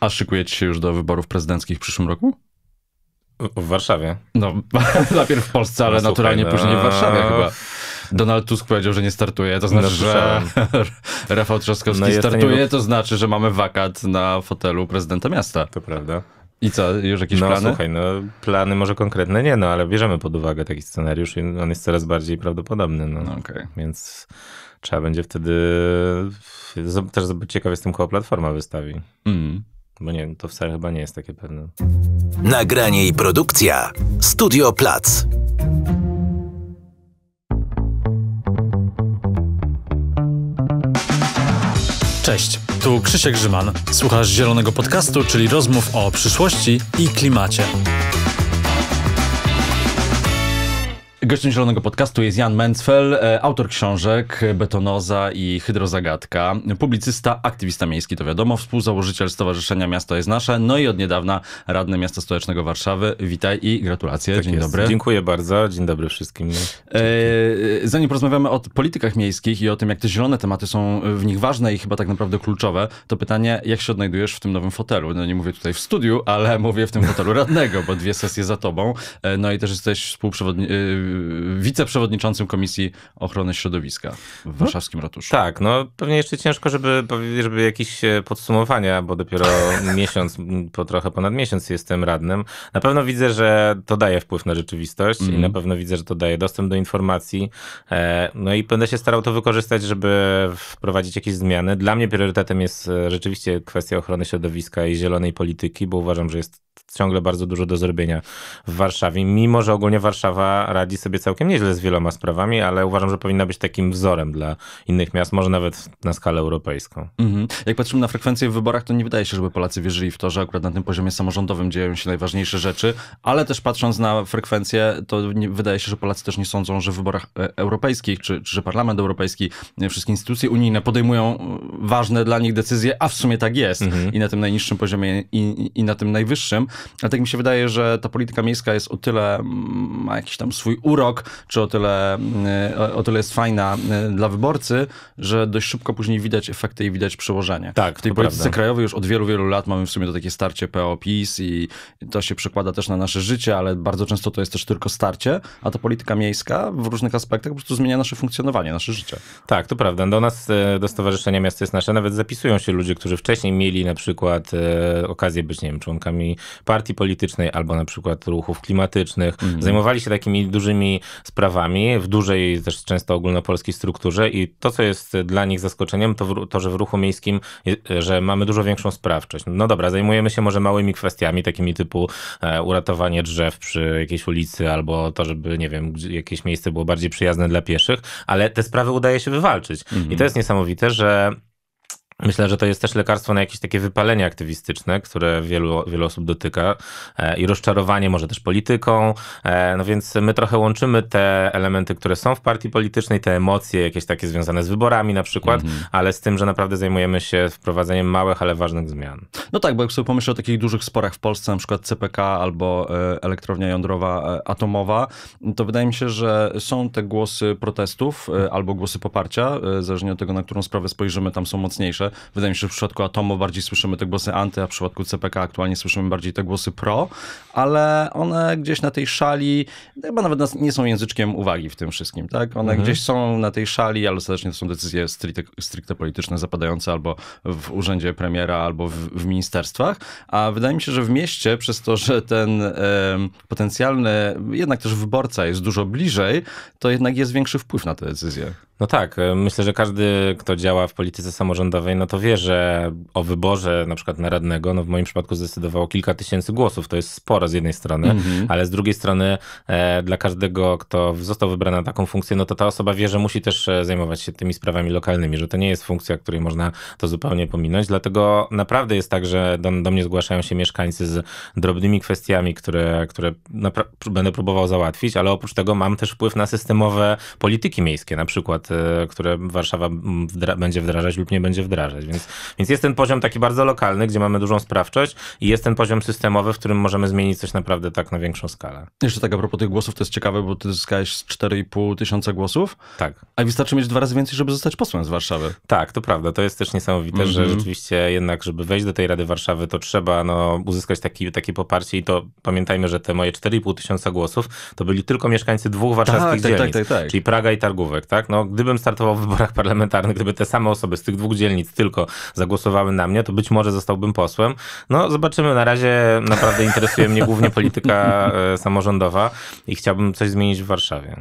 A szykujecie się już do wyborów prezydenckich w przyszłym roku? W Warszawie. No, najpierw w Polsce, ale no, naturalnie no. później w Warszawie chyba. Donald Tusk powiedział, że nie startuje, to no, znaczy, no, że Rafał Trzaskowski no, startuje, to znaczy, że mamy wakat na fotelu prezydenta miasta. To prawda. I co, już jakieś no, plany? No słuchaj, no plany może konkretne nie, no ale bierzemy pod uwagę taki scenariusz i on jest coraz bardziej prawdopodobny. No. no okay. Więc trzeba będzie wtedy... Też z tym, koło Platforma wystawi. Mhm. Bo nie wiem, to wcale chyba nie jest takie pewne. Nagranie i produkcja Studio Plac. Cześć, tu Krzysiek Grzyman. Słuchasz Zielonego Podcastu, czyli rozmów o przyszłości i klimacie. Gościem Zielonego Podcastu jest Jan Menzfel, e, autor książek Betonoza i Hydrozagadka, publicysta, aktywista miejski, to wiadomo, współzałożyciel Stowarzyszenia Miasto jest Nasze, no i od niedawna radny Miasta Stołecznego Warszawy. Witaj i gratulacje. Tak Dzień jest. dobry. Dziękuję bardzo. Dzień dobry wszystkim. Dzięki. E, zanim porozmawiamy o politykach miejskich i o tym, jak te zielone tematy są w nich ważne i chyba tak naprawdę kluczowe, to pytanie, jak się odnajdujesz w tym nowym fotelu? No nie mówię tutaj w studiu, ale mówię w tym fotelu radnego, bo dwie sesje za tobą. E, no i też jesteś współprzewodniczącym wiceprzewodniczącym Komisji Ochrony Środowiska w no, warszawskim ratuszu. Tak, no pewnie jeszcze ciężko, żeby, żeby jakieś e, podsumowania, bo dopiero miesiąc, po trochę ponad miesiąc jestem radnym. Na pewno widzę, że to daje wpływ na rzeczywistość mm. i na mhm. pewno widzę, że to daje dostęp do informacji. E, no i będę się starał to wykorzystać, żeby wprowadzić jakieś zmiany. Dla mnie priorytetem jest e, rzeczywiście kwestia ochrony środowiska i zielonej polityki, bo uważam, że jest ciągle bardzo dużo do zrobienia w Warszawie, mimo że ogólnie Warszawa radzi sobie całkiem nieźle z wieloma sprawami, ale uważam, że powinna być takim wzorem dla innych miast, może nawet na skalę europejską. Mhm. Jak patrzymy na frekwencję w wyborach, to nie wydaje się, żeby Polacy wierzyli w to, że akurat na tym poziomie samorządowym dzieją się najważniejsze rzeczy, ale też patrząc na frekwencję, to nie, wydaje się, że Polacy też nie sądzą, że w wyborach e, europejskich, czy, czy że Parlament Europejski, e, wszystkie instytucje unijne podejmują e, ważne dla nich decyzje, a w sumie tak jest. Mhm. I na tym najniższym poziomie, i, i na tym najwyższym. Ale tak mi się wydaje, że ta polityka miejska jest o tyle, mm, ma jakiś tam swój urok, czy o tyle, mm, o tyle jest fajna mm, dla wyborcy, że dość szybko później widać efekty i widać przełożenie. Tak, w tej polityce prawda. krajowej już od wielu, wielu lat mamy w sumie to takie starcie PO-PiS i to się przekłada też na nasze życie, ale bardzo często to jest też tylko starcie, a ta polityka miejska w różnych aspektach po prostu zmienia nasze funkcjonowanie, nasze życie. Tak, to prawda. Do nas, e, do Stowarzyszenia Miasto jest Nasze nawet zapisują się ludzie, którzy wcześniej mieli na przykład e, okazję być, nie wiem, członkami partii politycznej albo na przykład ruchów klimatycznych. Mm. Zajmowali się takimi dużymi sprawami w dużej też często ogólnopolskiej strukturze i to, co jest dla nich zaskoczeniem, to, w, to że w ruchu miejskim, że mamy dużo większą sprawczość. No dobra, zajmujemy się może małymi kwestiami, takimi typu e, uratowanie drzew przy jakiejś ulicy albo to, żeby, nie wiem, jakieś miejsce było bardziej przyjazne dla pieszych, ale te sprawy udaje się wywalczyć. Mm. I to mhm. jest niesamowite, że Myślę, że to jest też lekarstwo na jakieś takie wypalenie aktywistyczne, które wielu, wielu osób dotyka e, i rozczarowanie może też polityką. E, no więc my trochę łączymy te elementy, które są w partii politycznej, te emocje jakieś takie związane z wyborami na przykład, mhm. ale z tym, że naprawdę zajmujemy się wprowadzeniem małych, ale ważnych zmian. No tak, bo jak sobie pomyślę o takich dużych sporach w Polsce, na przykład CPK albo e, elektrownia jądrowa, atomowa, to wydaje mi się, że są te głosy protestów albo głosy poparcia, zależnie od tego, na którą sprawę spojrzymy, tam są mocniejsze wydaje mi się, że w przypadku Atomo bardziej słyszymy te głosy anty, a w przypadku CPK aktualnie słyszymy bardziej te głosy pro, ale one gdzieś na tej szali chyba nawet nie są języczkiem uwagi w tym wszystkim, tak? One mhm. gdzieś są na tej szali, ale ostatecznie to są decyzje stricte, stricte polityczne zapadające albo w urzędzie premiera, albo w, w, ministerstwach, a wydaje mi się, że w mieście przez to, że ten potencjalny jednak też wyborca jest dużo bliżej, to jednak jest większy wpływ na te decyzje. No tak, e, myślę, że każdy, kto działa w polityce samorządowej, no to wie, że o wyborze na przykład na radnego, no w moim przypadku zdecydowało kilka tysięcy głosów. To jest sporo z jednej strony, mm -hmm. ale z drugiej strony e, dla każdego, kto został wybrany na taką funkcję, no to ta osoba wie, że musi też e, zajmować się tymi sprawami lokalnymi, że to nie jest funkcja, której można to zupełnie pominąć. Dlatego naprawdę jest tak, że do, do mnie zgłaszają się mieszkańcy z drobnymi kwestiami, które, które będę próbował załatwić, ale oprócz tego mam też wpływ na systemowe polityki miejskie, na przykład, e, które Warszawa wdra będzie wdrażać lub nie będzie wdrażać wydarzać. Więc, więc jest ten poziom taki bardzo lokalny, gdzie mamy dużą sprawczość i jest ten poziom systemowy, w którym możemy zmienić coś naprawdę tak na większą skalę. Jeszcze tak a propos tych głosów, to jest ciekawe, bo ty zyskałeś 4,5 tysiąca głosów. Tak. A wystarczy mieć dwa razy więcej, żeby zostać posłem z Warszawy. Tak, to prawda. To jest też niesamowite, mm -hmm. że mhm. rzeczywiście jednak, żeby wejść do tej Rady Warszawy, to trzeba no, uzyskać taki, takie poparcie i to pamiętajmy, że te moje 4,5 tysiąca głosów to byli tylko mieszkańcy dwóch warszawskich tak, tak dzielnic, tak, tak, tak, czyli Praga i Targówek, tak? No, gdybym startował w wyborach parlamentarnych, gdyby te same osoby z tych dwóch dzielnic tylko zagłosowały na mnie, to być może zostałbym posłem. No zobaczymy, na razie naprawdę interesuje mnie głównie polityka e, samorządowa i chciałbym coś zmienić w Warszawie.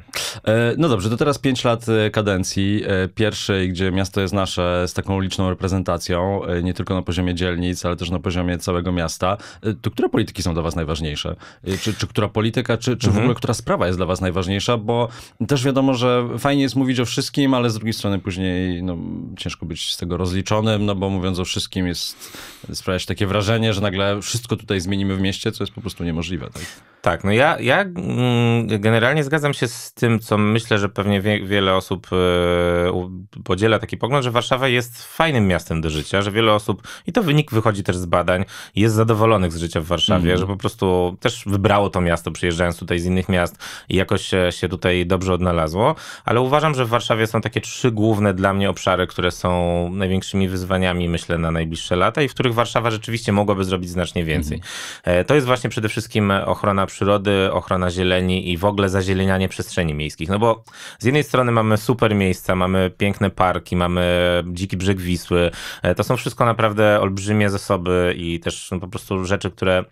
E, no dobrze, to teraz pięć lat e, kadencji. Pierwszej, gdzie miasto jest nasze z taką liczną reprezentacją, nie tylko na poziomie dzielnic, ale też na poziomie całego miasta. To które polityki są dla was najważniejsze? Czy, czy która polityka, czy, czy mhm. w ogóle która sprawa jest dla was najważniejsza? Bo też wiadomo, że fajnie jest mówić o wszystkim, ale z drugiej strony później no, ciężko być z tego rozliczonym rozliczonym, no bo mówiąc o wszystkim jest, sprawiać takie wrażenie, że nagle wszystko tutaj zmienimy w mieście, co jest po prostu niemożliwe. Tak, tak no ja, ja mm, generalnie zgadzam się z tym, co myślę, że pewnie wie, wiele osób e, podziela taki pogląd, że Warszawa jest fajnym miastem do życia, że wiele osób, i to wynik wychodzi też z badań, jest zadowolonych z życia w Warszawie, mm. że po prostu też wybrało to miasto, przyjeżdżając tutaj z innych miast i jakoś się, tutaj dobrze odnalazło, ale uważam, że w Warszawie są takie trzy główne dla mnie obszary, które są największe największymi wyzwaniami, myślę, na najbliższe lata i w których Warszawa rzeczywiście mogłaby zrobić znacznie więcej. Mhm. E, to jest właśnie przede wszystkim ochrona przyrody, ochrona zieleni i w ogóle zazielenianie przestrzeni miejskich. No bo z jednej strony mamy super miejsca, mamy piękne parki, mamy dziki brzeg Wisły. E, to są wszystko naprawdę olbrzymie zasoby i też no, po prostu rzeczy, które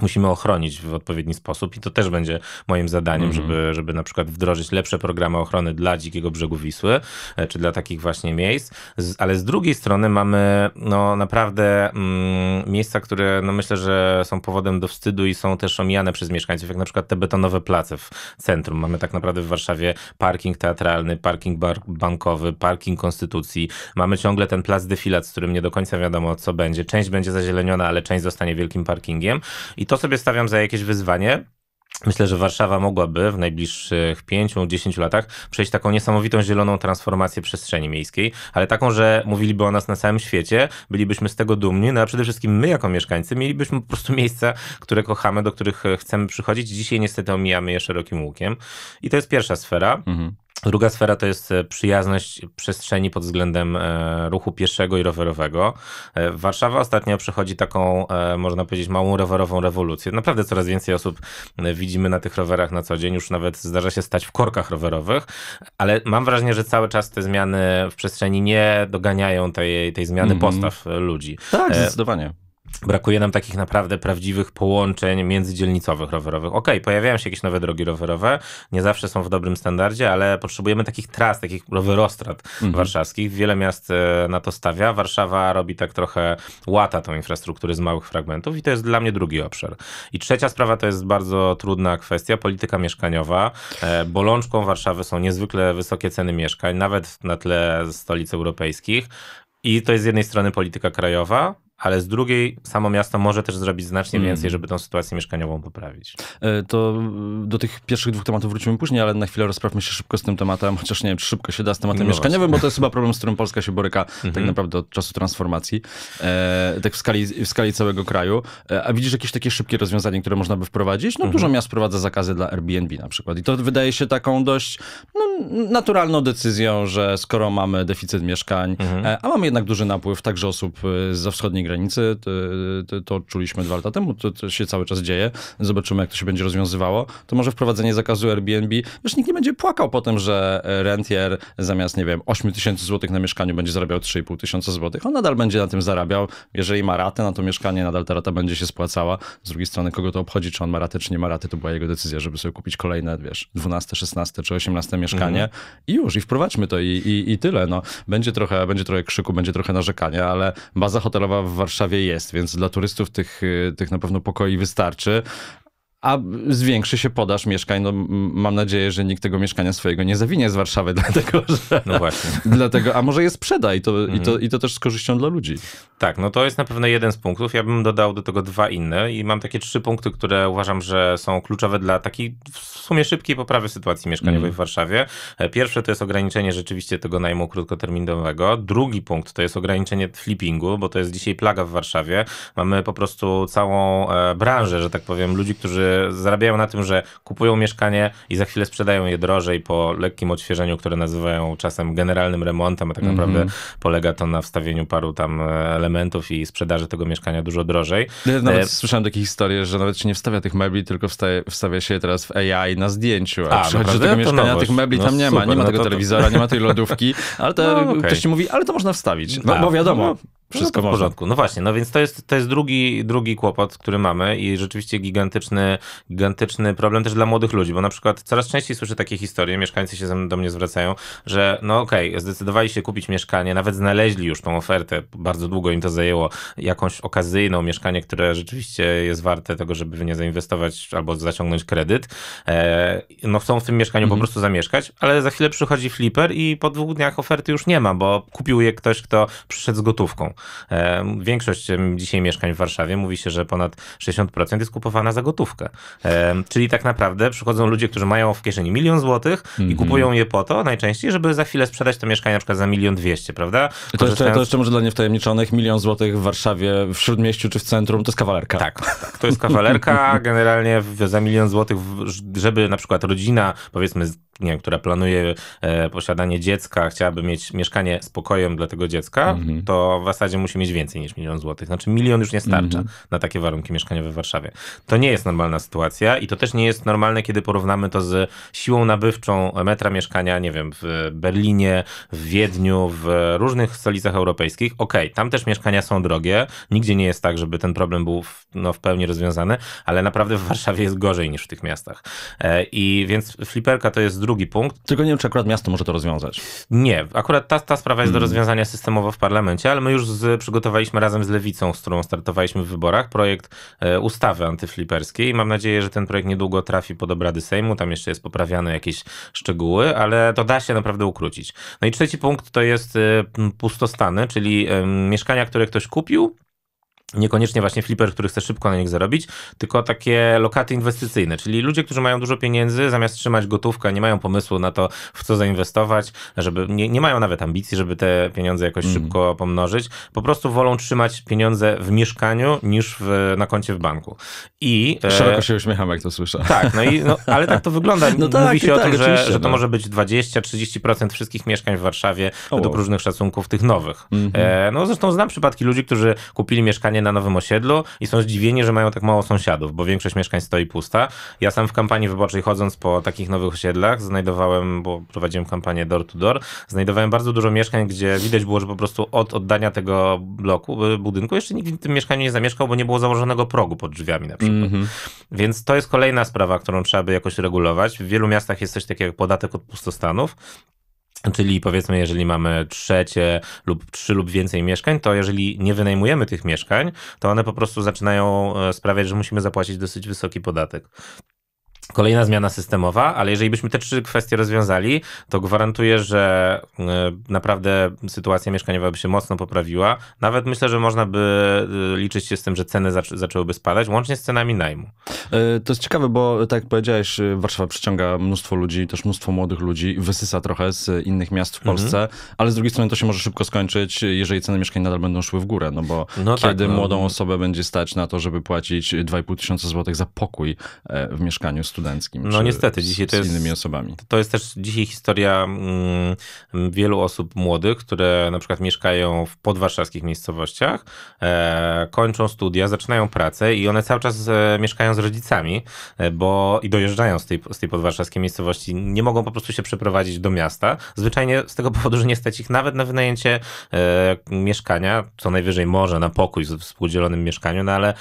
musimy ochronić w odpowiedni sposób i to też będzie moim zadaniem, mhm. żeby, żeby na przykład wdrożyć lepsze programy ochrony dla dzikiego brzegu Wisły, e, czy dla takich właśnie miejsc, z, ale z drugiej strony mamy no naprawdę mm, miejsca, które no myślę, że są powodem do wstydu i są też omijane przez mieszkańców, jak na przykład te betonowe place w centrum. Mamy tak naprawdę w Warszawie parking teatralny, parking bar- bankowy, parking Konstytucji. Mamy ciągle ten plac defilat, z którym nie do końca wiadomo co będzie. Część będzie zazieleniona, ale część zostanie wielkim parkingiem i to sobie stawiam za jakieś wyzwanie. Myślę, że Warszawa mogłaby w najbliższych 5-10 latach przejść taką niesamowitą zieloną transformację przestrzeni miejskiej, ale taką, że mówiliby o nas na całym świecie, bylibyśmy z tego dumni, no a przede wszystkim my jako mieszkańcy mielibyśmy po prostu miejsca, które kochamy, do których chcemy przychodzić. Dzisiaj niestety omijamy je szerokim łukiem. I to jest pierwsza sfera. Mhm. Druga sfera to jest e, przyjazność przestrzeni pod względem e, ruchu pieszego i rowerowego. E, Warszawa ostatnio przechodzi taką, można powiedzieć, małą rowerową rewolucję. Naprawdę coraz więcej osób widzimy na tych rowerach na co dzień, już nawet zdarza się stać w korkach rowerowych, ale mam wrażenie, że cały czas te zmiany w przestrzeni nie doganiają tej, tej zmiany mm -hmm. postaw ludzi. Tak, zdecydowanie brakuje nam takich naprawdę prawdziwych połączeń międzydzielnicowych rowerowych. Okej, okay, pojawiają się jakieś nowe drogi rowerowe, nie zawsze są w dobrym standardzie, ale potrzebujemy takich tras, takich rowerostrad mhm. warszawskich. Wiele miast e, na to stawia. Warszawa robi tak trochę, łata tą infrastrukturę z małych fragmentów i to jest dla mnie drugi obszar. I trzecia sprawa to jest bardzo trudna kwestia, polityka mieszkaniowa. E, Bolączką Warszawy są niezwykle wysokie ceny mieszkań, nawet na tle stolic europejskich. I to jest z jednej strony polityka krajowa, ale z drugiej samo miasto może też zrobić znacznie mhm. więcej, żeby tą sytuację mieszkaniową poprawić. E, to mm, do tych pierwszych dwóch tematów wrócimy później, ale na chwilę rozprawmy się szybko z tym tematem, chociaż nie wiem, czy szybko się da z tematem no mieszkaniowym, właśnie. bo to jest chyba problem, z którym Polska się boryka tak mhm. naprawdę od czasu transformacji, e, tak w skali, w skali całego kraju. E, a widzisz jakieś takie szybkie rozwiązanie, które można by wprowadzić? No dużo mhm. miast wprowadza zakazy dla Airbnb na przykład i to wydaje się taką dość no, naturalną decyzją, że skoro mamy deficyt mieszkań, e, a mamy jednak duży napływ także osób ze wschodniej granicy. To, to czuliśmy dwa lata temu, to, to, się cały czas dzieje. Zobaczymy, jak to się będzie rozwiązywało. To może wprowadzenie zakazu Airbnb, wiesz, nikt nie będzie płakał po tym, że e, rentier zamiast, nie wiem, 8 tysięcy złotych na mieszkaniu będzie zarabiał 3,5 tysiąca złotych. On nadal będzie na tym zarabiał. Jeżeli ma ratę na to mieszkanie, nadal ta rata będzie się spłacała. Z drugiej strony, kogo to obchodzi, czy on ma ratę, czy nie ma raty, to była jego decyzja, żeby sobie kupić kolejne, wiesz, 12, 16 czy 18 mieszkanie mhm. i już, i wprowadźmy to i, i, i tyle. No, będzie, trochę, będzie trochę krzyku, będzie trochę narzekania, ale baza hotelowa w Warszawie jest, więc dla turystów tych, y, tych na pewno pokoi wystarczy, a zwiększy się podaż mieszkań. No, mam nadzieję, że nikt tego mieszkania swojego nie zawinie z Warszawy, dlatego że... No właśnie. dlatego, a może je sprzeda i to, mhm. i, to, mhm. i to też z korzyścią dla ludzi. Tak, no to jest na pewno jeden z punktów. Ja bym dodał do tego dwa inne i mam takie trzy punkty, które uważam, że są kluczowe dla takiej w sumie szybkiej poprawy sytuacji mieszkaniowej mhm. w Warszawie. E, pierwsze to jest ograniczenie rzeczywiście tego najmu krótkoterminowego. Drugi punkt to jest ograniczenie flippingu, bo to jest dzisiaj plaga w Warszawie. Mamy po prostu całą e, branżę, że tak powiem, ludzi, którzy zarabiają na tym, że kupują mieszkanie i za chwilę sprzedają je drożej po lekkim odświeżeniu, które nazywają czasem generalnym remontem, a tak mhm. naprawdę mm -hmm. polega to na wstawieniu paru tam elementów i sprzedaży tego mieszkania dużo drożej. Nawet e... słyszałem takie historie, że nawet się nie wstawia tych mebli, tylko wstaje, wstawia się je teraz w AI na zdjęciu. A, a przychodzi do tego mieszkania, tych mebli no tam nie super, ma, nie ma no tego to... telewizora, nie ma tej lodówki, ale to, no, okay. ktoś ci mówi, ale to można wstawić. Tak. No, bo wiadomo, no, wszystko no, no w porządku. No właśnie, no więc to jest, to jest drugi, drugi kłopot, który mamy i rzeczywiście gigantyczny, gigantyczny problem też dla młodych ludzi, bo na przykład coraz częściej słyszę takie historie, mieszkańcy się do mnie zwracają, że no okej, okay, zdecydowali się kupić mieszkanie, nawet znaleźli już tą ofertę, bardzo długo im to zajęło, jakąś okazyjną mieszkanie, które rzeczywiście jest warte tego, żeby w nie zainwestować albo zaciągnąć kredyt. E, no chcą w tym mieszkaniu mhm. po prostu zamieszkać, ale za chwilę przychodzi flipper i po dwóch dniach oferty już nie ma, bo kupił je ktoś, kto przyszedł z gotówką. E, większość dzisiaj mieszkań w Warszawie mówi się, że ponad 60% jest kupowana za gotówkę. E, czyli tak naprawdę przychodzą ludzie, którzy mają w kieszeni milion złotych i mhm. kupują je po to najczęściej, żeby za chwilę sprzedać to mieszkanie na przykład za milion dwieście, prawda? To, jeszcze, to jeszcze może dla niewtajemniczonych, milion złotych w Warszawie, w Śródmieściu czy w centrum, to jest kawalerka. Tak, tak to jest kawalerka. Generalnie za milion złotych, żeby na przykład rodzina, powiedzmy, nie wiem, która planuje e, posiadanie dziecka, chciałaby mieć mieszkanie z pokojem dla tego dziecka, mhm. to w zasadzie razie musi mieć więcej niż milion złotych. Znaczy milion już nie starcza mm -hmm. na takie warunki mieszkaniowe w Warszawie. To nie jest normalna sytuacja i to też nie jest normalne, kiedy porównamy to z siłą nabywczą metra mieszkania, nie wiem, w Berlinie, w Wiedniu, w różnych stolicach europejskich. Okej, okay, tam też mieszkania są drogie, nigdzie nie jest tak, żeby ten problem był w, no, w pełni rozwiązany, ale naprawdę w Warszawie jest gorzej niż w tych miastach. E, I więc fliperka to jest drugi punkt. Tylko nie wiem, czy akurat miasto może to rozwiązać. Nie, akurat ta, ta sprawa jest do mhm. rozwiązania systemowo w parlamencie, ale my już z, przygotowaliśmy razem z Lewicą, z którą startowaliśmy w wyborach, projekt e, ustawy antyfliperskiej. Mam nadzieję, że ten projekt niedługo trafi pod obrady Sejmu, tam jeszcze jest poprawiane jakieś szczegóły, ale to da się naprawdę ukrócić. No i trzeci punkt to jest e, pustostany, czyli mieszkania, które ktoś kupił, Niekoniecznie właśnie flipper, który chce szybko na nich zarobić, tylko takie lokaty inwestycyjne, czyli ludzie, którzy mają dużo pieniędzy, zamiast trzymać gotówkę, nie mają pomysłu na to, w co zainwestować, żeby nie, nie mają nawet ambicji, żeby te pieniądze jakoś mm. szybko pomnożyć, po prostu wolą trzymać pieniądze w mieszkaniu niż w, na koncie w banku. I, e, Szeroko się uśmiecham, jak to słyszę. Tak, no i, no, ale tak to wygląda. No tak, Mówi się tak, o tym, że, że to no. może być 20-30% wszystkich mieszkań w Warszawie, o, według różnych szacunków tych nowych. Mm -hmm. no zresztą znam przypadki ludzi, którzy kupili mieszkanie mieszkanie na nowym osiedlu i są zdziwieni, że mają tak mało sąsiadów, bo większość mieszkań stoi pusta. Ja sam w kampanii wyborczej chodząc po takich nowych osiedlach znajdowałem, bo prowadziłem kampanię door to door, znajdowałem bardzo dużo mieszkań, gdzie widać było, że po prostu od oddania tego bloku, y, budynku jeszcze nikt w tym mieszkaniu nie zamieszkał, bo nie było założonego progu pod drzwiami na przykład. Mm -hmm. Więc to jest kolejna sprawa, którą trzeba by jakoś regulować. W wielu miastach jest coś takiego jak podatek od pustostanów. Czyli powiedzmy, jeżeli mamy trzecie lub trzy lub więcej mieszkań, to jeżeli nie wynajmujemy tych mieszkań, to one po prostu zaczynają e, sprawiać, że musimy zapłacić dosyć wysoki podatek. Kolejna zmiana systemowa, ale jeżeli byśmy te trzy kwestie rozwiązali, to gwarantuję, że y, naprawdę sytuacja mieszkaniowa by się mocno poprawiła. Nawet myślę, że można by y, liczyć się z tym, że ceny zaczęłyby spadać, łącznie z cenami najmu. E, to jest ciekawe, bo tak jak powiedziałeś, y, Warszawa przyciąga mnóstwo ludzi, też mnóstwo młodych ludzi, wysysa trochę z innych miast w mhm. Polsce, mhm. ale z drugiej strony to się może szybko skończyć, jeżeli ceny mieszkań nadal będą szły w górę, no bo no tak, kiedy tak, no. młodą osobę będzie stać na to, żeby płacić 2,5 tysiąca złotych za pokój e, w mieszkaniu, studenckim. No niestety, dzisiaj z, to jest, z innymi osobami. To jest też dzisiaj historia mm, wielu osób młodych, które na przykład mieszkają w podwarszawskich miejscowościach, e, kończą studia, zaczynają pracę i one cały czas e, mieszkają z rodzicami e, bo i dojeżdżają z tej, z tej podwarszawskiej miejscowości. Nie mogą po prostu się przeprowadzić do miasta, zwyczajnie z tego powodu, że nie stać ich nawet na wynajęcie e, mieszkania, co najwyżej może na pokój w współdzielonym mieszkaniu, no ale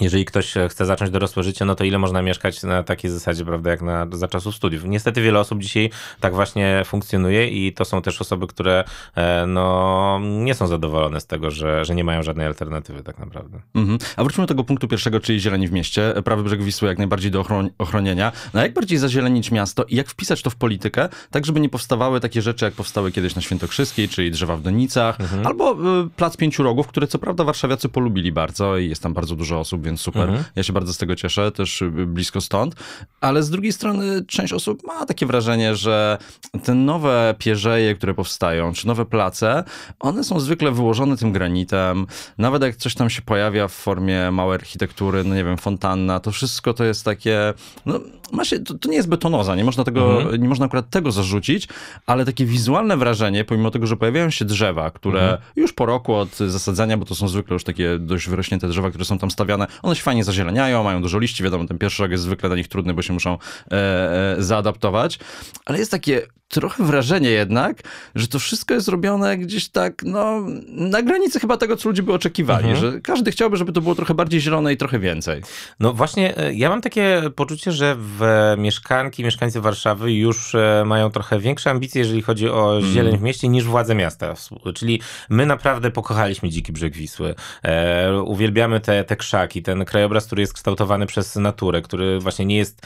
jeżeli ktoś e, chce zacząć dorosłe życie, no to ile można mieszkać na takiej zasadzie, prawda, jak na, za czasów studiów. Niestety wiele osób dzisiaj tak właśnie funkcjonuje i to są też osoby, które e, no, nie są zadowolone z tego, że, że nie mają żadnej alternatywy tak naprawdę. Mhm. A wróćmy do tego punktu pierwszego, czyli zieleni w mieście. Prawy brzeg Wisły jak najbardziej do ochron ochronienia. No, a jak bardziej zazielenić miasto i jak wpisać to w politykę, tak żeby nie powstawały takie rzeczy, jak powstały kiedyś na Świętokrzyskiej, czyli drzewa w Donicach, mhm. albo y, Plac Pięciu Rogów, które co prawda warszawiacy polubili bardzo i jest tam bardzo dużo osób, osób, więc super. Mhm. Ja się bardzo z tego cieszę, też blisko stąd. Ale z drugiej strony część osób ma takie wrażenie, że te nowe pierzeje, które powstają, czy nowe place, one są zwykle wyłożone tym granitem. Nawet jak coś tam się pojawia w formie małej architektury, no nie wiem, fontanna, to wszystko to jest takie, no, ma się, to, to nie jest betonoza, nie można tego, mhm. nie można akurat tego zarzucić, ale takie wizualne wrażenie, pomimo tego, że pojawiają się drzewa, które mhm. już po roku od zasadzania, bo to są zwykle już takie dość wyrośnięte drzewa, które są tam stawiane, one się fajnie zazieleniają, mają dużo liści, wiadomo, ten pierwszy rok jest zwykle dla nich trudny, bo się muszą e, e, zaadaptować, ale jest takie trochę wrażenie jednak, że to wszystko jest robione gdzieś tak, no, na granicy chyba tego, co ludzie by oczekiwali, mhm. że każdy chciałby, żeby to było trochę bardziej zielone i trochę więcej. No właśnie, e, ja mam takie poczucie, że w mieszkanki, mieszkańcy Warszawy już e, mają trochę większe ambicje, jeżeli chodzi o mhm. zieleń w mieście, niż władze miasta. Czyli my naprawdę pokochaliśmy Dziki Brzeg Wisły. E, uwielbiamy te, te krzaki, ten krajobraz, który jest kształtowany przez naturę, który właśnie nie jest